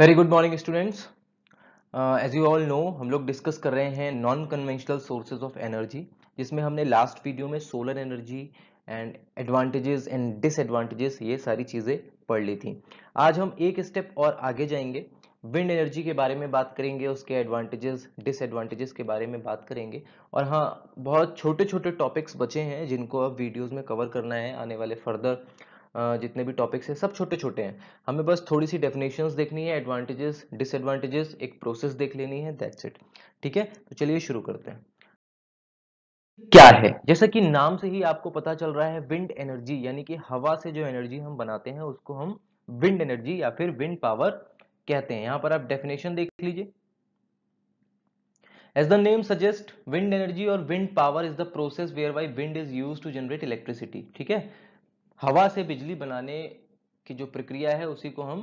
very good morning students as you all know हम लोग discuss कर रहे हैं non conventional sources of energy जिसमें हमने लास्ट वीडियो में solar energy and advantages and disadvantages ये सारी चीज़ें पढ़ ली थी आज हम एक स्टेप और आगे जाएंगे विंड एनर्जी के बारे में बात करेंगे उसके एडवांटेजेस डिसएडवांटेजेस के बारे में बात करेंगे और हाँ बहुत छोटे छोटे टॉपिक्स बचे हैं जिनको अब वीडियोज़ में कवर करना है आने वाले फर्दर जितने भी टॉपिक्स हैं सब छोटे छोटे हैं हमें बस थोड़ी सी डेफिनेशंस देखनी है एडवांटेजेस डिसएडवांटेजेस एक प्रोसेस देख लेनी है दैट्स इट ठीक है तो चलिए शुरू करते हैं क्या है जैसा कि नाम से ही आपको पता चल रहा है विंड एनर्जी यानी कि हवा से जो एनर्जी हम बनाते हैं उसको हम विंड एनर्जी या फिर विंड पावर कहते हैं यहां पर आप डेफिनेशन देख लीजिए as the name suggest wind energy और wind power is the process where by wind is use to generate electricity ठीक है हवा से बिजली बनाने की जो प्रक्रिया है उसी को हम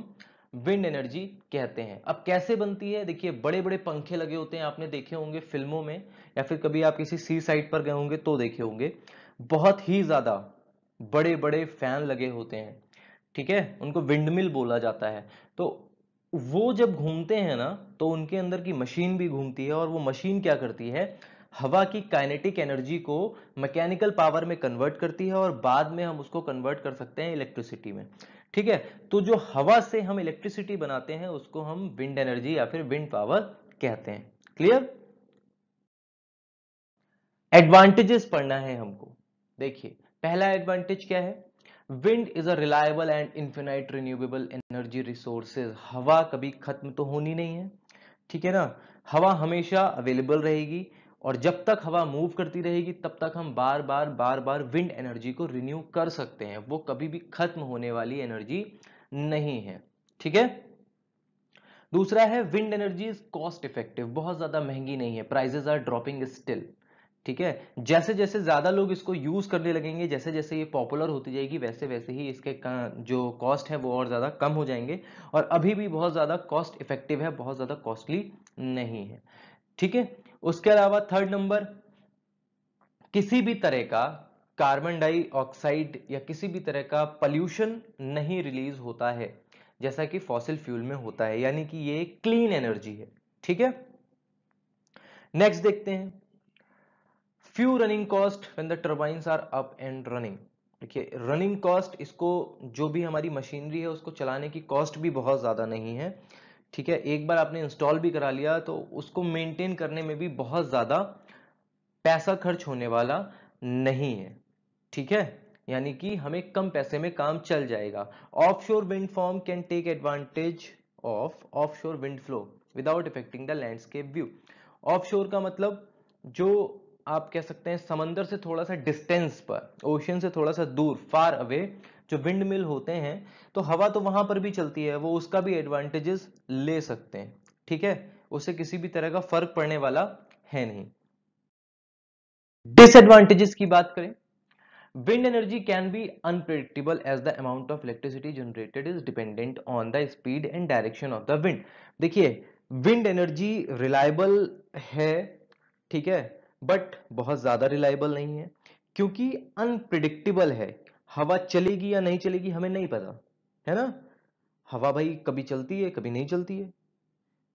विंड एनर्जी कहते हैं अब कैसे बनती है देखिए बड़े बड़े पंखे लगे होते हैं आपने देखे होंगे फिल्मों में या फिर कभी आप किसी सी साइड पर गए होंगे तो देखे होंगे बहुत ही ज़्यादा बड़े बड़े फैन लगे होते हैं ठीक है उनको विंडमिल बोला जाता है तो वो जब घूमते हैं ना तो उनके अंदर की मशीन भी घूमती है और वो मशीन क्या करती है हवा की काइनेटिक एनर्जी को मैकेनिकल पावर में कन्वर्ट करती है और बाद में हम उसको कन्वर्ट कर सकते हैं इलेक्ट्रिसिटी में ठीक है तो जो हवा से हम इलेक्ट्रिसिटी बनाते हैं उसको हम विंड एनर्जी या फिर विंड पावर कहते हैं क्लियर एडवांटेजेस पढ़ना है हमको देखिए पहला एडवांटेज क्या है wind is a reliable and infinite renewable energy resources हवा कभी खत्म तो होनी नहीं है ठीक है ना हवा हमेशा अवेलेबल रहेगी और जब तक हवा मूव करती रहेगी तब तक हम बार बार बार बार विंड एनर्जी को रिन्यू कर सकते हैं वो कभी भी खत्म होने वाली एनर्जी नहीं है ठीक है दूसरा है wind energy is cost effective बहुत ज्यादा महंगी नहीं है प्राइजेस आर ड्रॉपिंग स्टिल ठीक है जैसे जैसे ज्यादा लोग इसको यूज करने लगेंगे जैसे जैसे ये पॉपुलर होती जाएगी वैसे वैसे ही इसके जो कॉस्ट है वो और ज्यादा कम हो जाएंगे और अभी भी बहुत ज्यादा कॉस्ट इफेक्टिव है बहुत ज्यादा कॉस्टली नहीं है ठीक है उसके अलावा थर्ड नंबर किसी भी तरह का कार्बन डाइऑक्साइड या किसी भी तरह का पल्यूशन नहीं रिलीज होता है जैसा कि फॉसिल फ्यूल में होता है यानी कि ये क्लीन एनर्जी है ठीक है नेक्स्ट देखते हैं few running cost when the turbines are up and running देखिए रनिंग कॉस्ट इसको जो भी हमारी मशीनरी है उसको चलाने की कॉस्ट भी बहुत ज़्यादा नहीं है ठीक है एक बार आपने इंस्टॉल भी करा लिया तो उसको मेंटेन करने में भी बहुत ज़्यादा पैसा खर्च होने वाला नहीं है ठीक है यानी कि हमें कम पैसे में काम चल जाएगा offshore wind farm can take advantage of offshore wind flow without affecting the landscape view offshore का मतलब जो आप कह सकते हैं समंदर से थोड़ा सा डिस्टेंस पर ओशन से थोड़ा सा दूर फार अवे जो विंड मिल होते हैं तो हवा तो वहां पर भी चलती है वो उसका भी एडवांटेजेस ले सकते हैं ठीक है उसे किसी भी तरह का फर्क पड़ने वाला है नहीं डिसएडवांटेजेस की बात करें wind energy can be unpredictable as the amount of electricity generated is dependent on the speed and direction of the wind देखिए विंड एनर्जी रिलायबल है ठीक है बट बहुत ज्यादा रिलायबल नहीं है क्योंकि अनप्रिडिक्टेबल है हवा चलेगी या नहीं चलेगी हमें नहीं पता है ना हवा भाई कभी चलती है कभी नहीं चलती है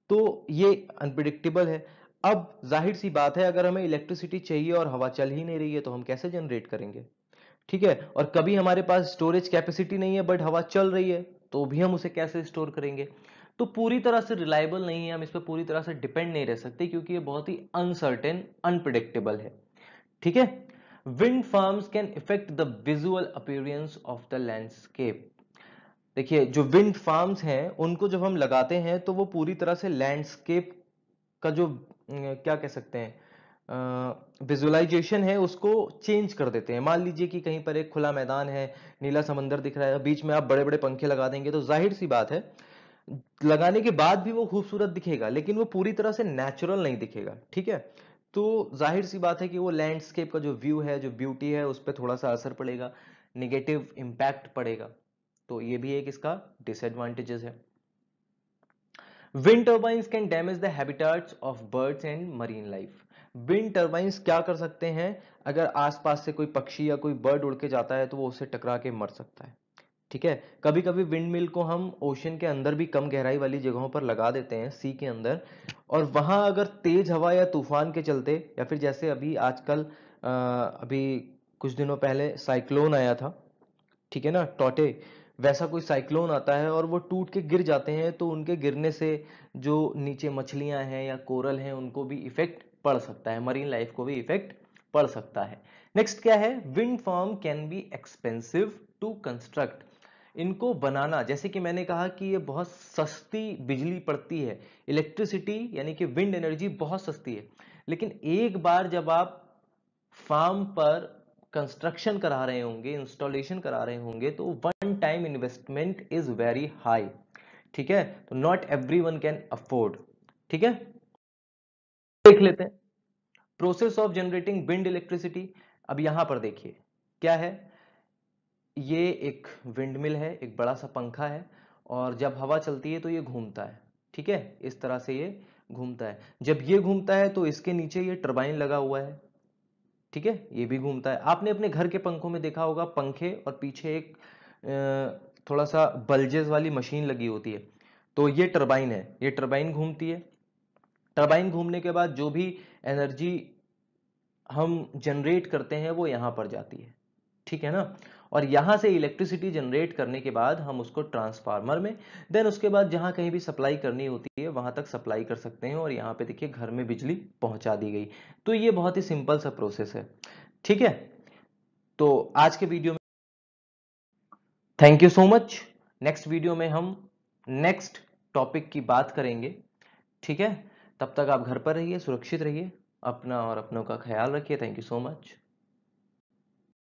तो ये अनप्रिडिक्टेबल है अब जाहिर सी बात है अगर हमें इलेक्ट्रिसिटी चाहिए और हवा चल ही नहीं रही है तो हम कैसे जनरेट करेंगे ठीक है और कभी हमारे पास स्टोरेज कैपेसिटी नहीं है बट हवा चल रही है तो भी हम उसे कैसे स्टोर करेंगे तो पूरी तरह से रिलायबल नहीं है हम इस पर पूरी तरह से डिपेंड नहीं रह सकते क्योंकि ये बहुत ही अनसर्टेन अनप्रिडिक्टेबल है ठीक है wind farms can affect the visual appearance of the landscape देखिए जो विंड फार्म्स हैं उनको जब हम लगाते हैं तो वो पूरी तरह से लैंडस्केप का जो क्या कह सकते हैं विजुअलाइजेशन है उसको चेंज कर देते हैं मान लीजिए कि कहीं पर एक खुला मैदान है नीला समंदर दिख रहा है बीच में आप बड़े बड़े पंखे लगा देंगे तो जाहिर सी बात है लगाने के बाद भी वो खूबसूरत दिखेगा लेकिन वो पूरी तरह से नेचुरल नहीं दिखेगा ठीक है तो जाहिर सी बात है कि वो लैंडस्केप का जो व्यू है जो ब्यूटी है उस पर थोड़ा सा असर पड़ेगा निगेटिव इम्पैक्ट पड़ेगा तो ये भी एक इसका डिसएडवांटेजेस है wind turbines can damage the habitats of birds and marine life wind turbines क्या कर सकते हैं अगर आसपास से कोई पक्षी या कोई बर्ड उड़ के जाता है तो वो उससे टकरा के मर सकता है ठीक है कभी कभी विंड मिल को हम ओशन के अंदर भी कम गहराई वाली जगहों पर लगा देते हैं सी के अंदर और वहां अगर तेज हवा या तूफान के चलते या फिर जैसे अभी आजकल अभी कुछ दिनों पहले साइक्लोन आया था ठीक है ना टोटे वैसा कोई साइक्लोन आता है और वो टूट के गिर जाते हैं तो उनके गिरने से जो नीचे मछलियां हैं या कोरल हैं उनको भी इफेक्ट पड़ सकता है मरीन लाइफ को भी इफेक्ट पड़ सकता है नेक्स्ट क्या है wind farm can be expensive to construct इनको बनाना जैसे कि मैंने कहा कि ये बहुत सस्ती बिजली पड़ती है इलेक्ट्रिसिटी यानी कि विंड एनर्जी बहुत सस्ती है लेकिन एक बार जब आप फार्म पर कंस्ट्रक्शन करा रहे होंगे इंस्टॉलेशन करा रहे होंगे तो one time investment is very high ठीक है तो not everyone can afford ठीक है देख लेते हैं process of generating wind electricity अब यहां पर देखिए क्या है ये एक विंडमिल है एक बड़ा सा पंखा है और जब हवा चलती है तो ये घूमता है ठीक है इस तरह से ये घूमता है जब ये घूमता है तो इसके नीचे ये टर्बाइन लगा हुआ है ठीक है ये भी घूमता है आपने अपने घर के पंखों में देखा होगा पंखे और पीछे एक थोड़ा सा बल्जेस वाली मशीन लगी होती है तो ये टर्बाइन है ये टर्बाइन घूमती है टर्बाइन घूमने के बाद जो भी एनर्जी हम जनरेट करते हैं वो यहां पर जाती है ठीक है ना और यहाँ से इलेक्ट्रिसिटी जनरेट करने के बाद हम उसको ट्रांसफार्मर में देन उसके बाद जहाँ कहीं भी सप्लाई करनी होती है वहाँ तक सप्लाई कर सकते हैं और यहाँ पे देखिए घर में बिजली पहुँचा दी गई तो ये बहुत ही सिंपल सा प्रोसेस है ठीक है तो आज के वीडियो में thank you so much next video में हम नेक्स्ट टॉपिक की बात करेंगे ठीक है तब तक आप घर पर रहिए सुरक्षित रहिए अपना और अपनों का ख्याल रखिए थैंक यू सो मच